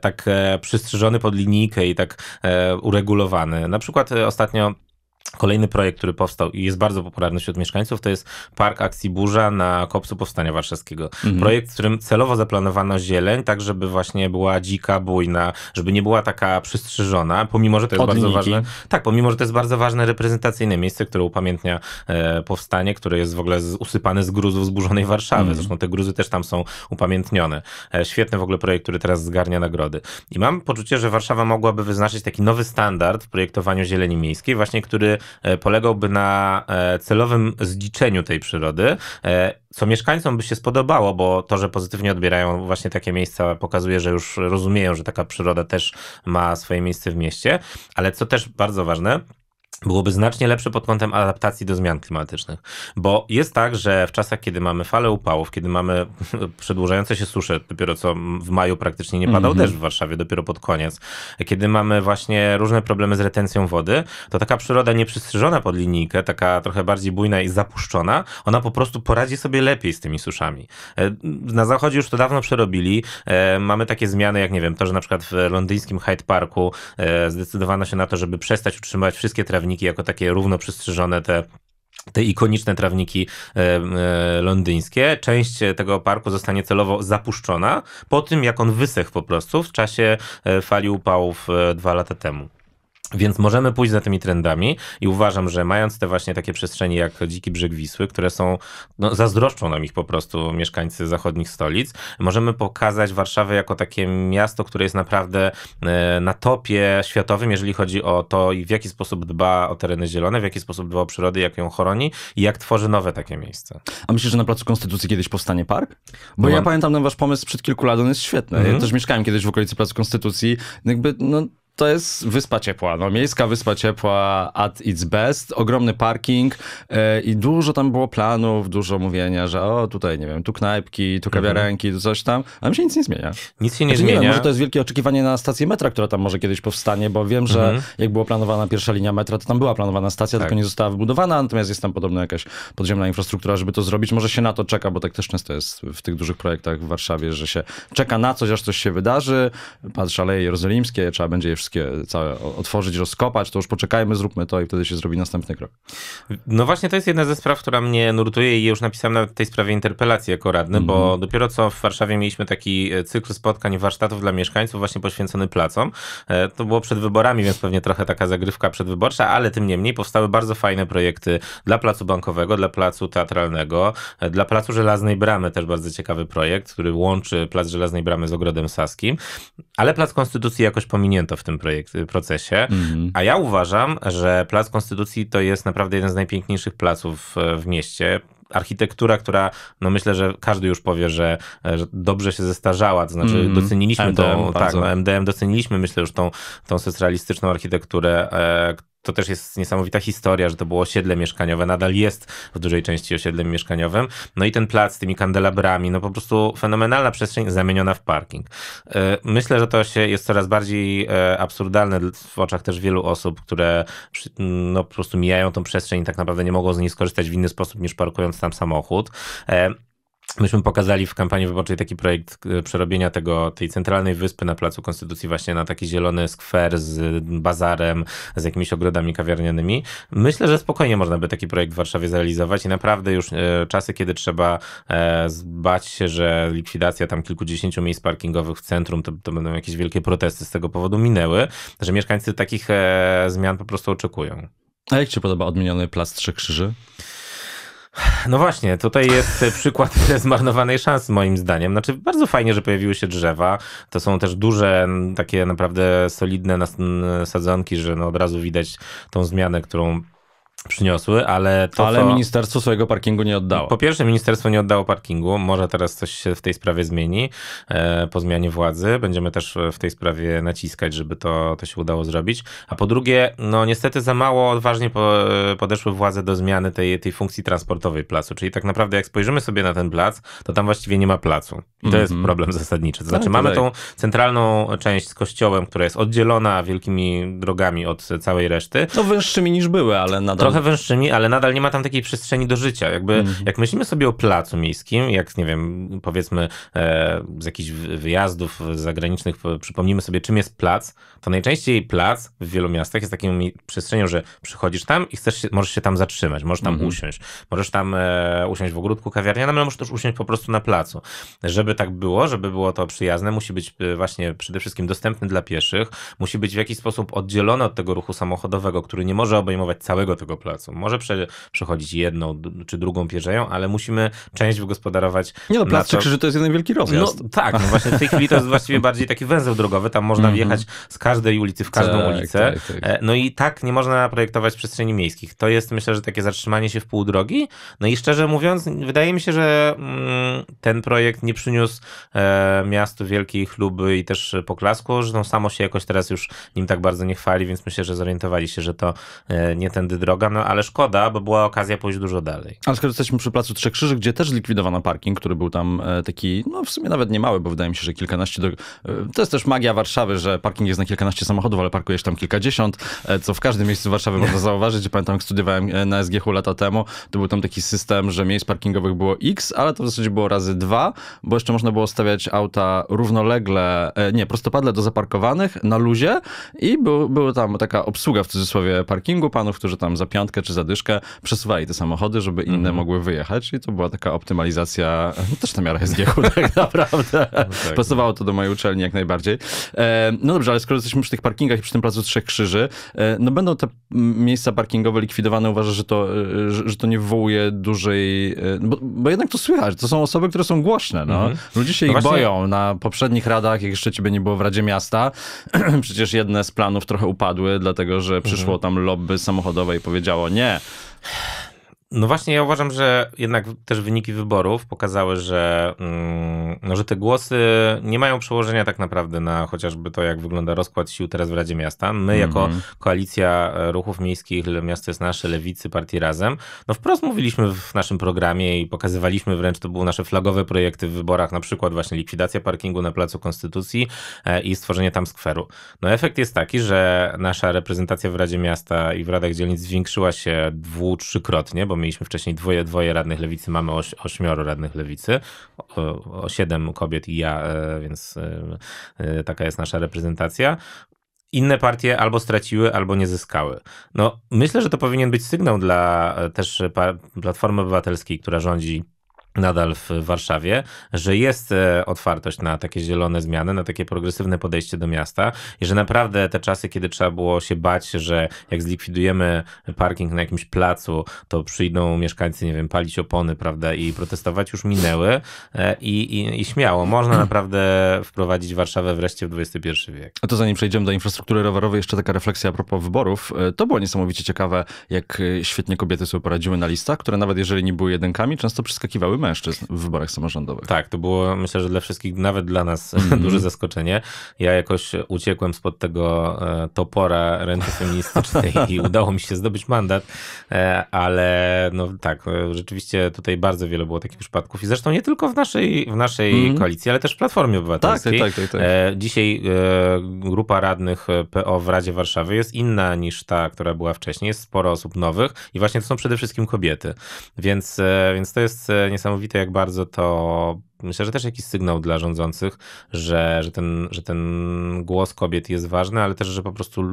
tak przystrzyżony pod linijkę i tak uregulowany. Na przykład e, ostatnio Kolejny projekt, który powstał i jest bardzo popularny wśród mieszkańców, to jest Park Akcji Burza na Kopcu Powstania Warszawskiego. Mhm. Projekt, w którym celowo zaplanowano zieleń, tak żeby właśnie była dzika, bujna, żeby nie była taka przystrzyżona, pomimo, że to jest bardzo ważne. Tak, pomimo, że to jest bardzo ważne reprezentacyjne miejsce, które upamiętnia e, powstanie, które jest w ogóle z, usypane z gruzów zburzonej Warszawy. Mhm. Zresztą te gruzy też tam są upamiętnione. E, świetny w ogóle projekt, który teraz zgarnia nagrody. I mam poczucie, że Warszawa mogłaby wyznaczyć taki nowy standard w projektowaniu zieleni miejskiej, właśnie który E, polegałby na e, celowym zliczeniu tej przyrody, e, co mieszkańcom by się spodobało, bo to, że pozytywnie odbierają właśnie takie miejsca, pokazuje, że już rozumieją, że taka przyroda też ma swoje miejsce w mieście. Ale co też bardzo ważne, byłoby znacznie lepsze pod kątem adaptacji do zmian klimatycznych. Bo jest tak, że w czasach, kiedy mamy falę upałów, kiedy mamy przedłużające się susze, dopiero co w maju praktycznie nie padał mm -hmm. deszcz w Warszawie, dopiero pod koniec, kiedy mamy właśnie różne problemy z retencją wody, to taka przyroda nieprzystrzyżona pod linijkę, taka trochę bardziej bujna i zapuszczona, ona po prostu poradzi sobie lepiej z tymi suszami. E, na zachodzie już to dawno przerobili. E, mamy takie zmiany, jak nie wiem, to, że na przykład w londyńskim Hyde Parku e, zdecydowano się na to, żeby przestać utrzymywać wszystkie trawy trawniki jako takie równo przystrzyżone te te ikoniczne trawniki e, e, londyńskie. Część tego parku zostanie celowo zapuszczona po tym, jak on wysechł po prostu w czasie e, fali upałów dwa lata temu. Więc możemy pójść za tymi trendami i uważam, że mając te właśnie takie przestrzenie jak Dziki Brzeg Wisły, które są, no zazdroszczą nam ich po prostu mieszkańcy zachodnich stolic, możemy pokazać Warszawę jako takie miasto, które jest naprawdę e, na topie światowym, jeżeli chodzi o to, w jaki sposób dba o tereny zielone, w jaki sposób dba o przyrodę, jak ją chroni i jak tworzy nowe takie miejsca. A myślisz, że na Placu Konstytucji kiedyś powstanie park? Bo no ja pamiętam ten wasz pomysł sprzed kilku lat, on jest świetny. Mm -hmm. Ja też mieszkałem kiedyś w okolicy Placu Konstytucji. Jakby, no, to jest wyspa ciepła, no miejska wyspa ciepła at its best, ogromny parking e, i dużo tam było planów, dużo mówienia, że o tutaj, nie wiem, tu knajpki, tu mhm. kawiarenki, tu coś tam, a mi się nic nie zmienia. Nic się nie znaczy, zmienia. Nie wiem, może to jest wielkie oczekiwanie na stację metra, która tam może kiedyś powstanie, bo wiem, że mhm. jak była planowana pierwsza linia metra, to tam była planowana stacja, tak. tylko nie została wybudowana, natomiast jest tam podobno jakaś podziemna infrastruktura, żeby to zrobić. Może się na to czeka, bo tak też często jest w tych dużych projektach w Warszawie, że się czeka na coś, aż coś się wydarzy, patrz Aleje Jerozolimskie, trzeba będzie je wszystkie całe otworzyć, rozkopać, to już poczekajmy, zróbmy to i wtedy się zrobi następny krok. No właśnie to jest jedna ze spraw, która mnie nurtuje i już napisałem na tej sprawie interpelację jako radny, mm bo mhm. dopiero co w Warszawie mieliśmy taki e, cykl spotkań warsztatów dla mieszkańców właśnie poświęcony placom. E, to było przed wyborami, więc pewnie trochę taka zagrywka przedwyborcza, ale tym niemniej powstały bardzo fajne projekty dla Placu Bankowego, dla Placu Teatralnego, e, dla Placu Żelaznej Bramy też bardzo ciekawy projekt, który łączy Plac Żelaznej Bramy z Ogrodem Saskim, ale Plac Konstytucji jakoś pominięto w tym tym projekt, y, procesie. Mm. A ja uważam, że Plac Konstytucji to jest naprawdę jeden z najpiękniejszych placów e, w mieście architektura, która no myślę, że każdy już powie, że, e, że dobrze się zestarzała, to znaczy mm, doceniliśmy MDM tą, tak, no, MDM doceniliśmy myślę już tą, tą socjalistyczną architekturę, e, to też jest niesamowita historia, że to było osiedle mieszkaniowe, nadal jest w dużej części osiedlem mieszkaniowym. No i ten plac z tymi kandelabrami, no po prostu fenomenalna przestrzeń zamieniona w parking. E, myślę, że to się jest coraz bardziej e, absurdalne w oczach też wielu osób, które no po prostu mijają tą przestrzeń i tak naprawdę nie mogą z niej skorzystać w inny sposób niż parkując tam samochód. E, Myśmy pokazali w kampanii wyborczej taki projekt e, przerobienia tego, tej centralnej wyspy na Placu Konstytucji właśnie na taki zielony skwer z bazarem, z jakimiś ogrodami kawiarnianymi. Myślę, że spokojnie można by taki projekt w Warszawie zrealizować i naprawdę już e, czasy, kiedy trzeba e, zbać się, że likwidacja tam kilkudziesięciu miejsc parkingowych w centrum, to, to będą jakieś wielkie protesty z tego powodu minęły, że mieszkańcy takich zmian po prostu oczekują. A jak ci podoba odmieniony plac Trzech Krzyży? No właśnie, tutaj jest przykład zmarnowanej szansy moim zdaniem. Znaczy bardzo fajnie, że pojawiły się drzewa. To są też duże, takie naprawdę solidne sadzonki, że no od razu widać tą zmianę, którą przyniosły, ale to. Ale co... ministerstwo swojego parkingu nie oddało. Po pierwsze, ministerstwo nie oddało parkingu. Może teraz coś się w tej sprawie zmieni e, po zmianie władzy. Będziemy też w tej sprawie naciskać, żeby to, to się udało zrobić. A po drugie, no niestety za mało odważnie po, e, podeszły władze do zmiany tej, tej funkcji transportowej placu. Czyli tak naprawdę, jak spojrzymy sobie na ten plac, to tam właściwie nie ma placu. I to mm -hmm. jest mhm. problem zasadniczy. To znaczy, no tak, mamy tą centralną część z kościołem, która jest oddzielona wielkimi drogami od całej reszty. No wyższymi niż były, ale nadal trochę węższymi, ale nadal nie ma tam takiej przestrzeni do życia. Jakby, mm. jak myślimy sobie o placu miejskim, jak nie wiem, powiedzmy e, z jakichś wyjazdów zagranicznych, przypomnimy sobie, czym jest plac, to najczęściej plac w wielu miastach jest taką przestrzenią, że przychodzisz tam i chcesz się, możesz się tam zatrzymać, możesz tam mm. usiąść, możesz tam e, usiąść w ogródku kawiarnianym, ale możesz też usiąść po prostu na placu. Żeby tak było, żeby było to przyjazne, musi być e, właśnie przede wszystkim dostępny dla pieszych, musi być w jakiś sposób oddzielony od tego ruchu samochodowego, który nie może obejmować całego tego placu. Może prze, przechodzić jedną czy drugą pierzeją, ale musimy część wygospodarować. Nie no, plac to... Krzyży to jest jeden wielki no, rozjazd. No tak, no właśnie w tej chwili to jest właściwie bardziej taki węzeł drogowy, tam można mhm. wjechać z każdej ulicy w każdą tak, ulicę. Tak, tak. E, no i tak nie można projektować przestrzeni miejskich. To jest myślę, że takie zatrzymanie się w pół drogi. No i szczerze mówiąc, wydaje mi się, że mm, ten projekt nie przyniósł e, miastu wielkiej chluby i też poklasku, że no samo się jakoś teraz już nim tak bardzo nie chwali, więc myślę, że zorientowali się, że to e, nie tędy droga no ale szkoda, bo była okazja pójść dużo dalej. Ale skoro jesteśmy przy Placu Trzech Krzyży, gdzie też zlikwidowano parking, który był tam e, taki, no w sumie nawet nie mały, bo wydaje mi się, że kilkanaście... Do... E, to jest też magia Warszawy, że parking jest na kilkanaście samochodów, ale parkujesz tam kilkadziesiąt, e, co w każdym miejscu Warszawy można zauważyć. Pamiętam, jak studiowałem na SGH lata temu, to był tam taki system, że miejsc parkingowych było x, ale to w zasadzie było razy dwa, bo jeszcze można było stawiać auta równolegle, nie, prostopadle do zaparkowanych na luzie i był, była tam taka obsługa w cudzysłowie parkingu panów, którzy tam za piątkę czy zadyszkę, przesuwali te samochody, żeby inne mm -hmm. mogły wyjechać i to była taka optymalizacja, no też na miarę zgiechu, tak naprawdę. No tak, no. Pasowało to do mojej uczelni jak najbardziej. E, no dobrze, ale skoro jesteśmy przy tych parkingach i przy tym Placu Trzech Krzyży, e, no będą te miejsca parkingowe likwidowane, uważasz, że to, e, że, że to nie wywołuje dużej... E, no bo, bo, jednak to słychać, to są osoby, które są głośne, no. Mm -hmm. Ludzie się no ich właśnie... boją. Na poprzednich radach, jak jeszcze ciebie nie było w Radzie Miasta, przecież jedne z planów trochę upadły, dlatego że przyszło mm -hmm. tam lobby samochodowe i powiedziało, powiedziało nie. No właśnie, ja uważam, że jednak też wyniki wyborów pokazały, że, mm, no, że te głosy nie mają przełożenia tak naprawdę na chociażby to, jak wygląda rozkład sił teraz w Radzie Miasta. My, mm -hmm. jako koalicja ruchów miejskich, Miasto jest nasze, Lewicy, Partii Razem, no wprost mówiliśmy w naszym programie i pokazywaliśmy wręcz, to były nasze flagowe projekty w wyborach, na przykład właśnie likwidacja parkingu na Placu Konstytucji e, i stworzenie tam skweru. No efekt jest taki, że nasza reprezentacja w Radzie Miasta i w Radach Dzielnic zwiększyła się dwu, trzykrotnie, bo mieliśmy wcześniej dwoje, dwoje radnych lewicy, mamy oś, ośmioro radnych lewicy, o, o siedem kobiet i ja, e, więc e, e, taka jest nasza reprezentacja inne partie albo straciły, albo nie zyskały. No, myślę, że to powinien być sygnał dla też Platformy Obywatelskiej, która rządzi nadal w Warszawie, że jest e, otwartość na takie zielone zmiany, na takie progresywne podejście do miasta i że naprawdę te czasy, kiedy trzeba było się bać, że jak zlikwidujemy parking na jakimś placu, to przyjdą mieszkańcy, nie wiem, palić opony, prawda, i protestować już minęły e, i, i, i śmiało. Można naprawdę wprowadzić Warszawę wreszcie w XXI wiek. A to zanim przejdziemy do infrastruktury rowerowej, jeszcze taka refleksja a propos wyborów. E, to było niesamowicie ciekawe, jak świetnie kobiety sobie poradziły na listach, które nawet jeżeli nie były jedynkami, często przeskakiwały mężczyzn w wyborach samorządowych. Tak, to było myślę, że dla wszystkich, nawet dla nas mm -hmm. duże zaskoczenie. Ja jakoś uciekłem spod tego e, topora renty feministycznej i udało mi się zdobyć mandat, e, ale no tak, e, rzeczywiście tutaj bardzo wiele było takich przypadków i zresztą nie tylko w naszej, w naszej mm -hmm. koalicji, ale też w Platformie Obywatelskiej. Tak, tak, tak, tak. tak. Dzisiaj grupa radnych PO w Radzie Warszawy jest inna niż ta, która była wcześniej. Jest sporo osób nowych i właśnie to są przede wszystkim kobiety. Więc, więc to jest niesamowite niesamowite, jak bardzo to myślę, że też jakiś sygnał dla rządzących, że, że, ten, że ten głos kobiet jest ważny, ale też, że po prostu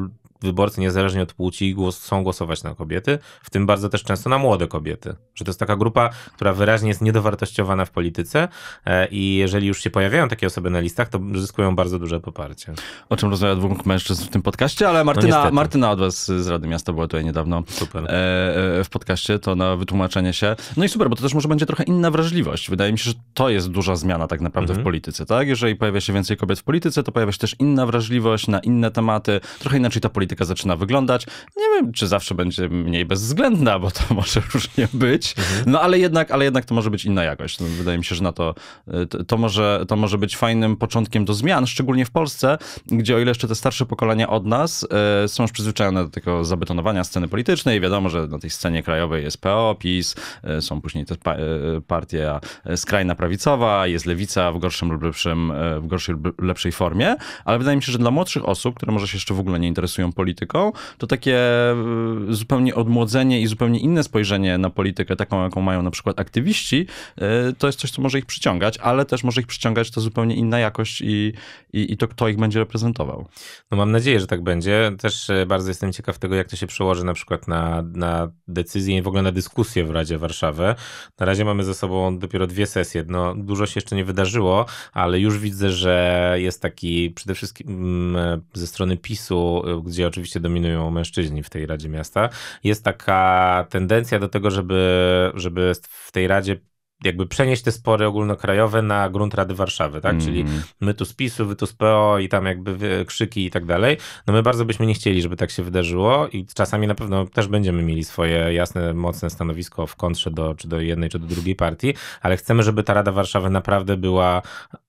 wyborcy niezależnie od płci głos, chcą głosować na kobiety, w tym bardzo też często na młode kobiety. Że to jest taka grupa, która wyraźnie jest niedowartościowana w polityce e, i jeżeli już się pojawiają takie osoby na listach, to zyskują bardzo duże poparcie. O czym rozmawia dwóch mężczyzn w tym podcaście, ale Martyna, no Martyna od was z Rady Miasta była tutaj niedawno super. E, e, w podcaście, to na wytłumaczenie się. No i super, bo to też może będzie trochę inna wrażliwość. Wydaje mi się, że to jest dużo duża zmiana tak naprawdę mhm. w polityce, tak? Jeżeli pojawia się więcej kobiet w polityce, to pojawia się też inna wrażliwość na inne tematy, trochę inaczej ta polityka zaczyna wyglądać. Nie wiem, czy zawsze będzie mniej bezwzględna, bo to może różnie być, mhm. no ale jednak, ale jednak to może być inna jakość. No, wydaje mi się, że na to, y, to, może, to może być fajnym początkiem do zmian, szczególnie w Polsce, gdzie o ile jeszcze te starsze pokolenia od nas y, są już przyzwyczajone do tego zabetonowania sceny politycznej, wiadomo, że na tej scenie krajowej jest PO, PiS, y, są później te pa- y, y partie y, skrajna prawicowa, prawa, jest lewica w gorszym lub lepszym, e, w gorszej lub lepszej formie, ale wydaje mi się, że dla młodszych osób, które może się jeszcze w ogóle nie interesują polityką, to takie e, zupełnie odmłodzenie i zupełnie inne spojrzenie na politykę, taką jaką mają na przykład aktywiści, e, to jest coś, co może ich przyciągać, ale też może ich przyciągać to zupełnie inna jakość i, i, i to, kto ich będzie reprezentował. No mam nadzieję, że tak będzie. Też bardzo jestem ciekaw tego, jak to się przełoży na przykład na, na decyzję i w ogóle na dyskusję w Radzie Warszawy. Na razie mamy za sobą dopiero dwie sesje. No, dużo się jeszcze nie wydarzyło, ale już widzę, że jest taki przede wszystkim mm, ze strony PiSu, y, gdzie oczywiście dominują mężczyźni w tej Radzie Miasta, jest taka tendencja do tego, żeby, żeby w tej Radzie jakby przenieść te spory ogólnokrajowe na grunt Rady Warszawy, tak? Mm. Czyli mhm. my tu z PiSu, wy tu z PO i tam jakby krzyki i tak dalej. No my bardzo byśmy nie chcieli, żeby tak się wydarzyło i czasami na pewno też będziemy mieli swoje jasne, mocne stanowisko w kontrze do, czy do jednej, czy do drugiej partii, ale chcemy, żeby ta Rada Warszawy naprawdę była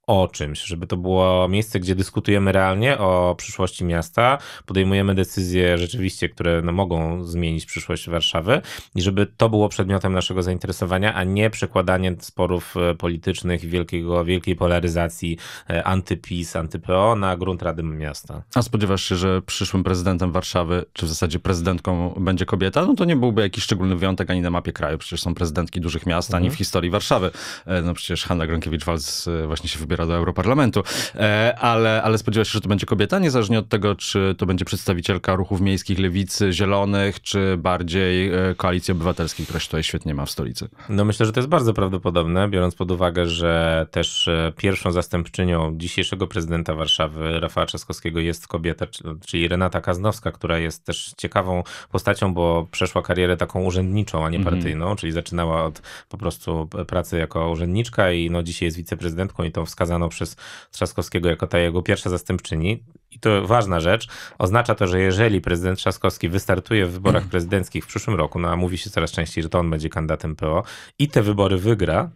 o czymś, żeby to było miejsce, gdzie dyskutujemy realnie o przyszłości miasta, podejmujemy decyzje rzeczywiście, które no, mogą zmienić przyszłość Warszawy i żeby to było przedmiotem naszego zainteresowania, a nie przekładanie sporów e, politycznych wielkiego, wielkiej polaryzacji e, antypis, antypeo na grunt Rady Miasta. A spodziewasz się, że przyszłym prezydentem Warszawy, czy w zasadzie prezydentką będzie kobieta? No to nie byłby jakiś szczególny wyjątek ani na mapie kraju, przecież są prezydentki dużych miast, mhm. ani w historii Warszawy. E, no przecież Hanna Gronkiewicz-Walc właśnie się wybiera wybiera do Europarlamentu, e, ale, ale spodziewa się, że to będzie kobieta, niezależnie od tego, czy to będzie przedstawicielka ruchów miejskich, lewicy, zielonych, czy bardziej e, koalicji obywatelskiej, która się tutaj świetnie ma w stolicy. No myślę, że to jest bardzo prawdopodobne, biorąc pod uwagę, że też e, pierwszą zastępczynią dzisiejszego prezydenta Warszawy, Rafała Trzaskowskiego, jest kobieta, czyli Renata Kaznowska, która jest też ciekawą postacią, bo przeszła karierę taką urzędniczą, a nie mhm. partyjną, mm -hmm. czyli zaczynała od po prostu pracy jako urzędniczka i no dzisiaj jest wiceprezydentką i tą wskazówką wskazaną przez Trzaskowskiego jako ta jego pierwsza zastępczyni. I to ważna rzecz. Oznacza to, że jeżeli prezydent Trzaskowski wystartuje w wyborach prezydenckich w przyszłym roku, no a mówi się coraz częściej, że to on będzie kandydatem PO i te wybory wygra,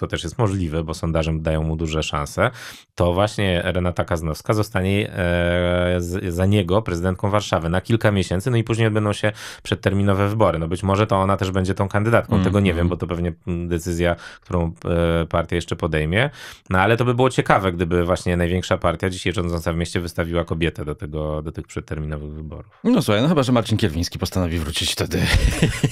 co też jest możliwe, bo sondaże dają mu duże szanse, to właśnie Renata Kaznowska zostanie e, za niego prezydentką Warszawy na kilka miesięcy, no i później odbędą się przedterminowe wybory. No być może to ona też będzie tą kandydatką, mm, tego nie wiem, mhm. bo to pewnie decyzja, którą e, partia jeszcze podejmie. No ale to by było ciekawe, gdyby właśnie największa partia dzisiaj rządząca w mieście wystawiła kobietę do, tego, do tych przedterminowych wyborów. No słuchaj, no chyba, że Marcin Kierwiński postanowi wrócić wtedy.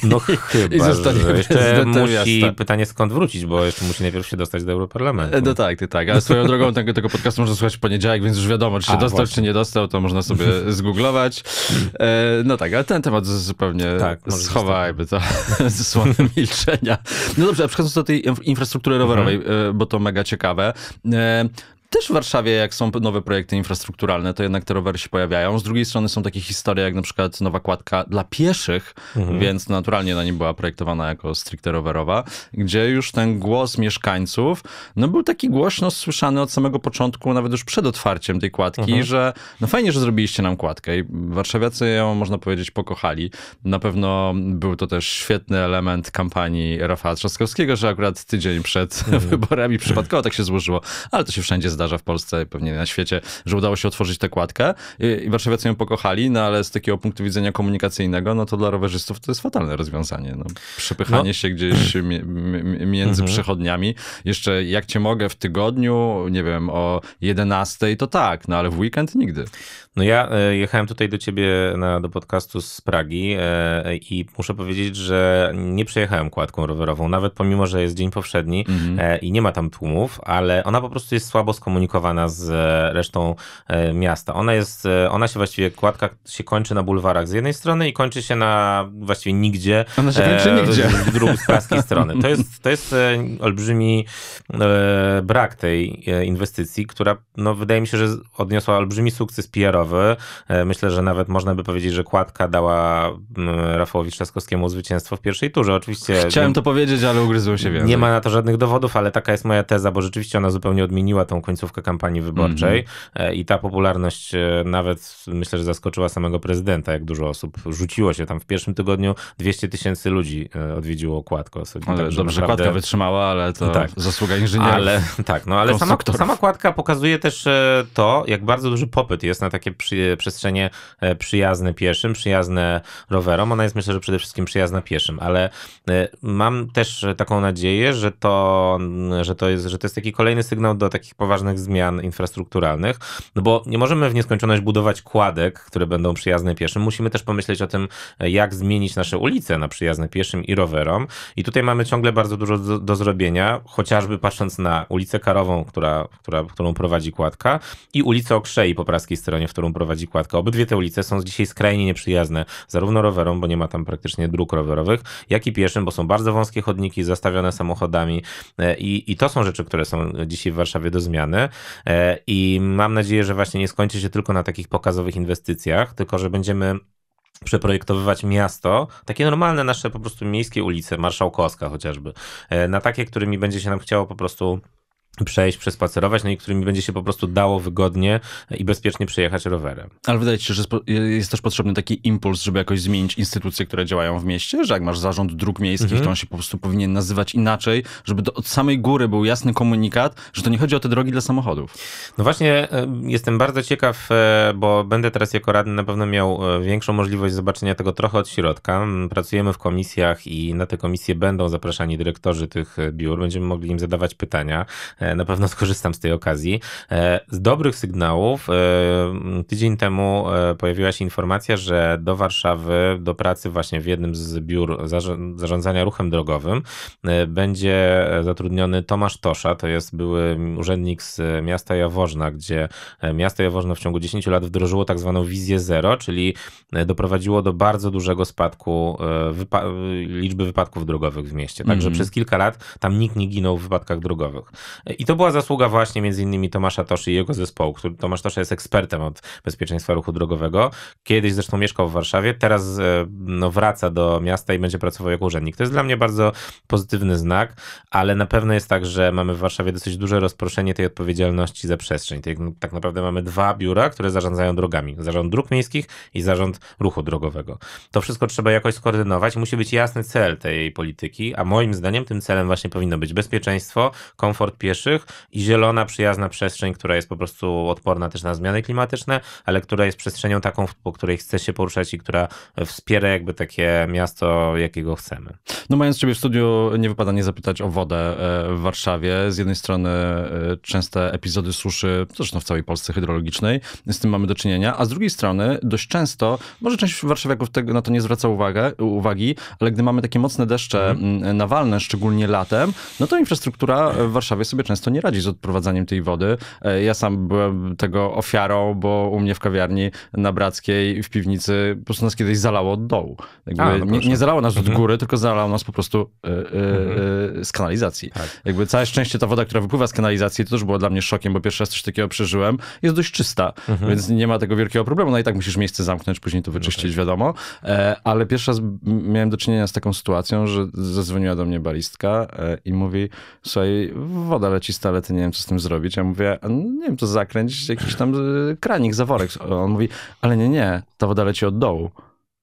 No chyba, I zostanie że jeszcze musi, miasta. pytanie skąd wrócić, bo jeszcze musi musi najpierw się dostać do Europarlamentu. E, no tak, ty, tak, ale swoją drogą tego, tego podcastu można słuchać w poniedziałek, więc już wiadomo, czy się A, dostał, właśnie. czy nie dostał, to można sobie zgooglować. E, no tak, ale ten temat zupełnie tak, schowajmy to ze słonem milczenia. No dobrze, a przechodząc do tej infrastruktury rowerowej, mhm. E, bo to mega ciekawe też w Warszawie, jak są nowe projekty infrastrukturalne, to jednak te rowery się pojawiają. Z drugiej strony są takie historie, jak na przykład nowa kładka dla pieszych, mhm. więc naturalnie na nie była projektowana jako stricte rowerowa, gdzie już ten głos mieszkańców, no był taki głośno słyszany od samego początku, nawet już przed otwarciem tej kładki, mhm. że no fajnie, że zrobiliście nam kładkę i warszawiacy ją, można powiedzieć, pokochali. Na pewno był to też świetny element kampanii Rafała Trzaskowskiego, że akurat tydzień przed mhm. wyborami przypadkowo tak się złożyło, ale to się wszędzie zdarza w Polsce, pewnie na świecie, że udało się otworzyć tę kładkę i, i warszawiacy ją pokochali, no ale z takiego punktu widzenia komunikacyjnego, no to dla rowerzystów to jest fatalne rozwiązanie. No, przepychanie no. się gdzieś między mhm. przechodniami. Jeszcze jak cię mogę w tygodniu, nie wiem, o 11 to tak, no ale w weekend nigdy. No ja e, jechałem tutaj do ciebie na, do podcastu z Pragi e, i muszę powiedzieć, że nie przejechałem kładką rowerową, nawet pomimo, że jest dzień powszedni mhm. e, i nie ma tam tłumów, ale ona po prostu jest słabo skomunikowana z resztą miasta. Ona jest, ona się właściwie, kładka się kończy na bulwarach z jednej strony i kończy się na właściwie nigdzie. Ona się kończy nigdzie. Z, drugiej praskiej strony. To jest, to jest olbrzymi brak tej inwestycji, która no, wydaje mi się, że odniosła olbrzymi sukces PR-owy E, myślę, że nawet można by powiedzieć, że kładka dała mm, Rafałowi Trzaskowskiemu zwycięstwo w pierwszej turze. Oczywiście. Chciałem nie, to powiedzieć, ale ugryzłem się więcej. Nie ma na to żadnych dowodów, ale taka jest moja teza, bo rzeczywiście ona zupełnie odmieniła tą końcówkę kampanii wyborczej mm -hmm. i ta popularność e, nawet myślę, że zaskoczyła samego prezydenta, jak dużo osób rzuciło się tam w pierwszym tygodniu. 200 tysięcy ludzi odwiedziło kładko. Sobie, ale tak, dobrze, naprawdę... kładka wytrzymała, ale to no tak. zasługa inżynierów. Ale, tak, no ale sama, sama kładka pokazuje też to, jak bardzo duży popyt jest na takie takie przy, przestrzenie e, przyjazne pieszym, przyjazne rowerom. Ona jest myślę, że przede wszystkim przyjazna pieszym, ale e, mam też taką nadzieję, że to, że to, jest, że to jest taki kolejny sygnał do takich poważnych zmian infrastrukturalnych, no bo nie możemy w nieskończoność budować kładek, które będą przyjazne pieszym. Musimy też pomyśleć o tym, e, jak zmienić nasze ulice na przyjazne pieszym i rowerom. I tutaj mamy ciągle bardzo dużo do, do zrobienia, chociażby patrząc na ulicę Karową, która, która, którą prowadzi kładka i ulicę Okrzei po praskiej stronie w którą prowadzi kładka. Obydwie te ulice są dzisiaj skrajnie nieprzyjazne zarówno rowerom, bo nie ma tam praktycznie dróg rowerowych, jak i pieszym, bo są bardzo wąskie chodniki zastawione samochodami e, i, i to są rzeczy, które są dzisiaj w Warszawie do zmiany e, i mam nadzieję, że właśnie nie skończy się tylko na takich pokazowych inwestycjach, tylko że będziemy przeprojektowywać miasto, takie normalne nasze po prostu miejskie ulice, marszałkowska chociażby, e, na takie, którymi będzie się nam chciało po prostu przejść, przespacerować, na no niektórymi będzie się po prostu dało wygodnie i bezpiecznie przejechać rowerem. Ale wydaje się, że jest też potrzebny taki impuls, żeby jakoś zmienić instytucje, które działają w mieście, że jak masz zarząd dróg miejskich, mhm. to on się po prostu powinien nazywać inaczej, żeby do, od samej góry był jasny komunikat, że to nie chodzi o te drogi dla samochodów. No właśnie, e, jestem bardzo ciekaw, e, bo będę teraz jako radny na pewno miał e, większą możliwość zobaczenia tego trochę od środka. Pracujemy w komisjach i na te komisje będą zapraszani dyrektorzy tych biur, będziemy mogli im zadawać pytania E, na pewno skorzystam z tej okazji. E, z dobrych sygnałów, e, tydzień temu pojawiła się informacja, że do Warszawy, do pracy właśnie w jednym z biur zarządzania ruchem drogowym będzie zatrudniony Tomasz Tosza, to jest były urzędnik z miasta Jaworzna, gdzie miasto Jaworzno w ciągu 10 lat wdrożyło tak zwaną wizję zero, czyli doprowadziło do bardzo dużego spadku wypa liczby wypadków drogowych w mieście. Także mm. przez kilka lat tam nikt nie ginął w wypadkach drogowych. I to była zasługa właśnie między innymi Tomasza Toszy i jego zespołu, który Tomasz Toszy jest ekspertem od bezpieczeństwa ruchu drogowego. Kiedyś zresztą mieszkał w Warszawie, teraz e, no, wraca do miasta i będzie pracował jako urzędnik. To jest dla mnie bardzo pozytywny znak, ale na pewno jest tak, że mamy w Warszawie dosyć duże rozproszenie tej odpowiedzialności za przestrzeń. Tak naprawdę mamy dwa biura, które zarządzają drogami. Zarząd dróg miejskich i zarząd ruchu drogowego. To wszystko trzeba jakoś skoordynować. Musi być jasny cel tej polityki, a moim zdaniem tym celem właśnie powinno być bezpieczeństwo, komfort pieszych, i zielona, przyjazna przestrzeń, która jest po prostu odporna też na zmiany klimatyczne, ale która jest przestrzenią taką, po której chce się poruszać i która wspiera jakby takie miasto, jakiego chcemy. No mając ciebie w studiu, nie wypada nie zapytać o wodę e, w Warszawie. Z jednej strony e, częste epizody suszy, zresztą w całej Polsce hydrologicznej, z tym mamy do czynienia, a z drugiej strony dość często, może część warszawiaków tego, na to nie zwraca uwagę, uwagi, ale gdy mamy takie mocne deszcze mm. nawalne, szczególnie latem, no to infrastruktura w Warszawie sobie często nie radzi z odprowadzaniem tej wody. E, ja sam byłem tego ofiarą, bo u mnie w kawiarni na Brackiej w piwnicy po prostu nas kiedyś zalało od dołu. A, no nie, nie, zalało nas mhm. od góry, tylko zalało nas po prostu e, e, mhm. z kanalizacji. Tak. Jakby całe szczęście ta woda, która wypływa z kanalizacji, to też było dla mnie szokiem, bo pierwszy raz coś takiego przeżyłem, jest dość czysta, mhm. więc nie ma tego wielkiego problemu. No i tak musisz miejsce zamknąć, później to wyczyścić, okay. No tak. wiadomo. ale pierwszy raz miałem do czynienia z taką sytuacją, że zadzwoniła do mnie balistka i mówi, słuchaj, woda aparacista, ale ty nie wiem, co z tym zrobić. Ja mówię, nie wiem, to zakręć jakiś tam y, kranik, zaworek. On mówi, ale nie, nie, ta woda leci od dołu.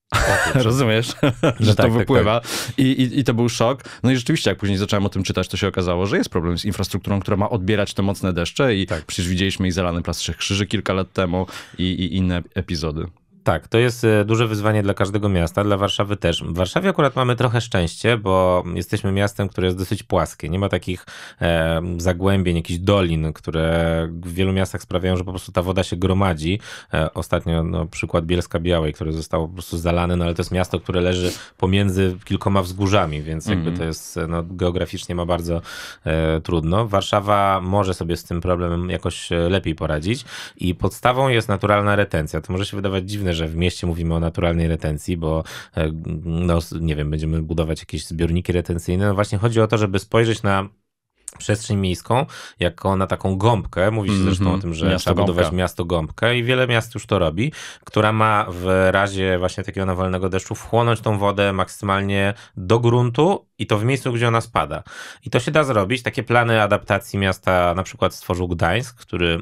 Rozumiesz, że no to tak, tak wypływa. Tak, tak. I, I, i, to był szok. No i rzeczywiście, jak później zacząłem o tym czytać, to się okazało, że jest problem z infrastrukturą, która ma odbierać te mocne deszcze. I tak. przecież widzieliśmy i zalany plastyczek krzyży kilka lat temu i, i inne epizody. Tak, to jest e, duże wyzwanie dla każdego miasta, dla Warszawy też. W Warszawie akurat mamy trochę szczęście, bo jesteśmy miastem, które jest dosyć płaskie. Nie ma takich e, zagłębień, jakichś dolin, które w wielu miastach sprawiają, że po prostu ta woda się gromadzi. E, ostatnio no, przykład Bielska Białej, które zostało po prostu zalane, no ale to jest miasto, które leży pomiędzy kilkoma wzgórzami, więc jakby mhm. to jest e, no, geograficznie ma bardzo e, trudno. Warszawa może sobie z tym problemem jakoś e, lepiej poradzić i podstawą jest naturalna retencja. To może się wydawać dziwne, że w mieście mówimy o naturalnej retencji, bo e, no, nie wiem, będziemy budować jakieś zbiorniki retencyjne. No właśnie chodzi o to, żeby spojrzeć na przestrzeń miejską jako na taką gąbkę. Mówi się mm -hmm. zresztą o mhm. tym, że miasto trzeba gąbka. budować miasto gąbkę i wiele miast już to robi, która ma w razie właśnie takiego nawolnego deszczu wchłonąć tą wodę maksymalnie do gruntu i to w miejscu, gdzie ona spada. I to się da zrobić. Takie plany adaptacji miasta na przykład stworzył Gdańsk, który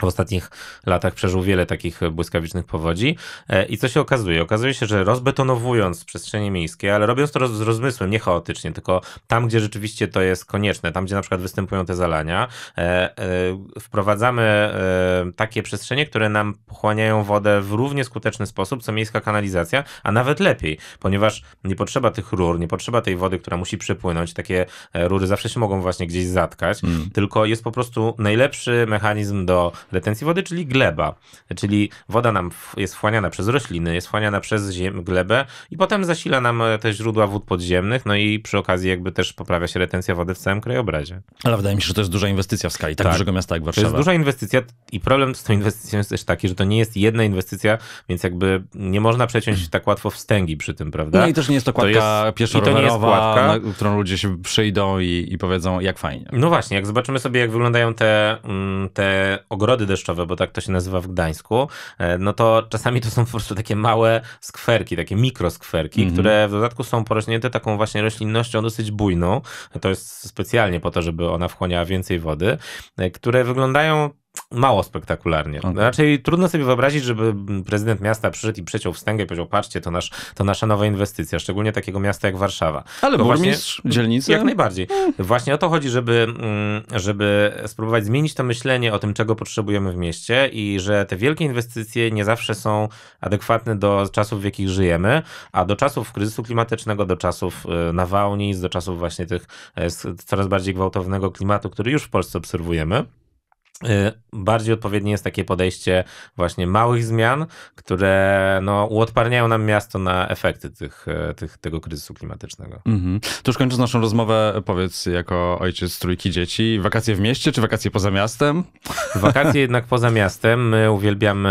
w ostatnich latach przeżył wiele takich błyskawicznych powodzi. E, I co się okazuje? Okazuje się, że rozbetonowując przestrzenie miejskie, ale robiąc to z rozmysłem, nie chaotycznie, tylko tam, gdzie rzeczywiście to jest konieczne, tam, gdzie na przykład występują te zalania, e, e, wprowadzamy takie przestrzenie, które nam pochłaniają wodę w równie skuteczny sposób, co miejska kanalizacja, a nawet lepiej, ponieważ nie potrzeba tych rur, nie potrzeba tej wody, która musi przepłynąć. Takie rury zawsze się mogą właśnie gdzieś zatkać, mm. tylko jest po prostu najlepszy mechanizm do retencji wody, czyli gleba. Czyli woda nam jest wchłaniana przez rośliny, jest wchłaniana przez ziem, glebę i potem zasila nam e, te źródła wód podziemnych, no i przy okazji jakby też poprawia się retencja wody w całym krajobrazie. Ale wydaje mi się, że to jest duża inwestycja w skali tak, tak. dużego miasta jak Warszawa. To jest duża inwestycja i problem z tą inwestycją jest też taki, że to nie jest jedna inwestycja, więc jakby nie można przeciąć tak łatwo wstęgi przy tym, prawda? No i też nie jest to kładka to pieszo-rowerowa, na którą ludzie się przyjdą i, i powiedzą jak fajnie. No właśnie, jak zobaczymy sobie jak wyglądają te, mm, te ogrody ogrody deszczowe, bo tak to się nazywa w Gdańsku, e, no to czasami to są po prostu takie małe skwerki, takie mikroskwerki, mhm. które w dodatku są porośnięte taką właśnie roślinnością dosyć bujną. To jest specjalnie po to, żeby ona wchłaniała więcej wody, e, które wyglądają mało spektakularnie. Okay. Raczej trudno sobie wyobrazić, żeby prezydent miasta przyszedł i przeciął wstęgę i powiedział, patrzcie, to, nasz, to nasza nowa inwestycja, szczególnie takiego miasta jak Warszawa. Ale burmistrz, właśnie, dzielnicy? Jak najbardziej. Hmm. Właśnie o to chodzi, żeby, mm, żeby spróbować zmienić to myślenie o tym, czego potrzebujemy w mieście i że te wielkie inwestycje nie zawsze są adekwatne do czasów, w jakich żyjemy, a do czasów kryzysu klimatycznego, do czasów y, nawałnic, do czasów właśnie tych e, coraz bardziej gwałtownego klimatu, który już w Polsce obserwujemy. Y, bardziej odpowiednie jest takie podejście właśnie małych zmian, które no, uodparniają nam miasto na efekty tych, e, tych, tego kryzysu klimatycznego. Mhm. Tuż kończąc naszą rozmowę, powiedz jako ojciec trójki dzieci, wakacje w mieście czy wakacje poza miastem? Wakacje jednak poza miastem. My uwielbiamy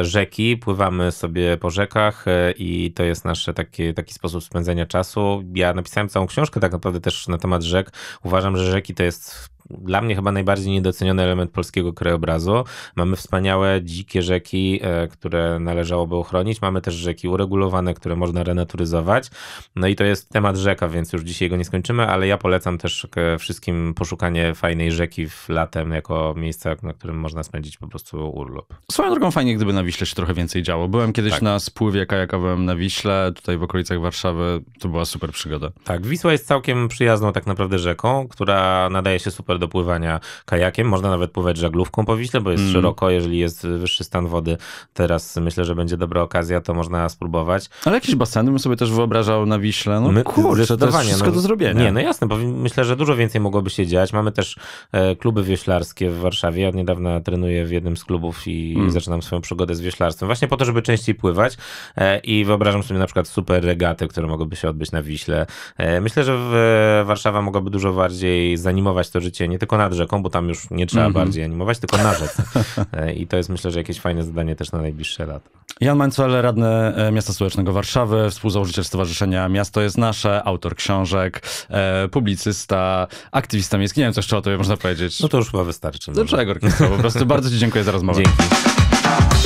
e, rzeki, pływamy sobie po rzekach e, i to jest nasz taki, taki sposób spędzenia czasu. Ja napisałem całą książkę tak naprawdę też na temat rzek. Uważam, że rzeki to jest dla mnie chyba najbardziej niedoceniony element polskiego krajobrazu. Mamy wspaniałe, dzikie rzeki, e, które należałoby ochronić. Mamy też rzeki uregulowane, które można renaturyzować. No i to jest temat rzeka, więc już dzisiaj go nie skończymy, ale ja polecam też e, wszystkim poszukanie fajnej rzeki w latem jako miejsca, na którym można spędzić po prostu urlop. Swoją drogą fajnie, gdyby na Wiśle się trochę więcej działo. Byłem kiedyś tak. na spływie kajakowym na Wiśle, tutaj w okolicach Warszawy. To była super przygoda. Tak, Wisła jest całkiem przyjazną tak naprawdę rzeką, która nadaje się super super do pływania kajakiem, można nawet pływać żaglówką po Wiśle, bo jest mm. szeroko, jeżeli jest wyższy stan wody. Teraz myślę, że będzie dobra okazja, to można spróbować. Ale jakieś baseny bym sobie też wyobrażał na Wiśle. No My, kurczę, to jest wszystko no, do zrobienia. Nie, no jasne, bo myślę, że dużo więcej mogłoby się dziać. Mamy też e, kluby wioślarskie w Warszawie. Ja od niedawna trenuję w jednym z klubów i mm. zaczynam swoją przygodę z wioślarstwem. Właśnie po to, żeby częściej pływać e, i wyobrażam sobie na przykład super regaty, które mogłyby się odbyć na Wiśle. E, myślę, że w, e, Warszawa mogłaby dużo bardziej zanimować to życie nie tylko nad rzeką, bo tam już nie trzeba mm -hmm. bardziej animować, tylko na rzece. E, I to jest myślę, że jakieś fajne zadanie też na najbliższe lata. Jan Mańcuel, radny e, Miasta Stołecznego Warszawy, współzałożyciel Stowarzyszenia Miasto jest Nasze, autor książek, e, publicysta, aktywista miejski. Nie wiem, co jeszcze o tobie można powiedzieć. No to już chyba wystarczy. Do czego, Po prostu bardzo ci dziękuję za rozmowę. Dzięki.